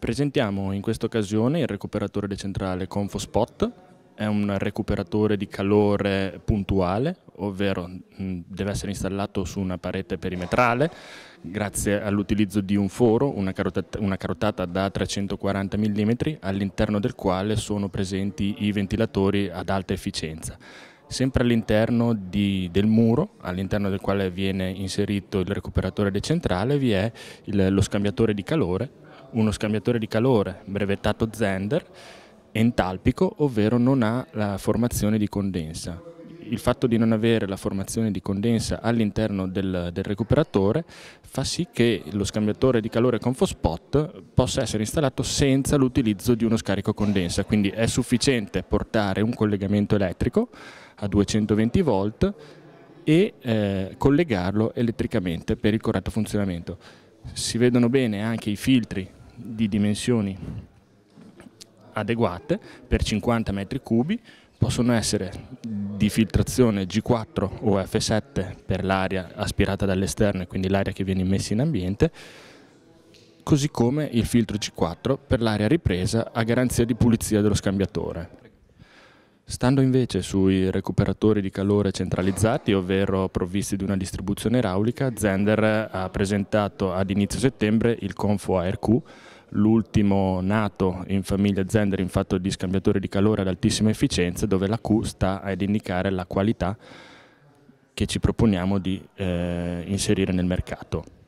Presentiamo in questa occasione il recuperatore decentrale ConfoSpot, è un recuperatore di calore puntuale, ovvero mm, deve essere installato su una parete perimetrale grazie all'utilizzo di un foro, una carotata, una carotata da 340 mm all'interno del quale sono presenti i ventilatori ad alta efficienza sempre all'interno del muro, all'interno del quale viene inserito il recuperatore decentrale, vi è il, lo scambiatore di calore uno scambiatore di calore brevettato Zender entalpico, ovvero non ha la formazione di condensa. Il fatto di non avere la formazione di condensa all'interno del, del, recuperatore fa sì che lo scambiatore di calore con ConfoSpot possa essere installato senza l'utilizzo di uno scarico condensa, quindi è sufficiente portare un collegamento elettrico a 220 volt e eh, collegarlo elettricamente per il corretto funzionamento. Si vedono bene anche i filtri di dimensioni adeguate per 50 metri cubi possono essere di filtrazione G4 o F7 per l'aria aspirata dall'esterno e quindi l'aria che viene immessa in ambiente, così come il filtro G4 per l'aria ripresa a garanzia di pulizia dello scambiatore. Stando invece sui recuperatori di calore centralizzati, ovvero provvisti di una distribuzione idraulica, Zender ha presentato ad inizio settembre il Confo ARQ, l'ultimo nato in famiglia Zender in fatto di scambiatore di calore ad altissima efficienza, dove la Q sta ad indicare la qualità che ci proponiamo di eh, inserire nel mercato.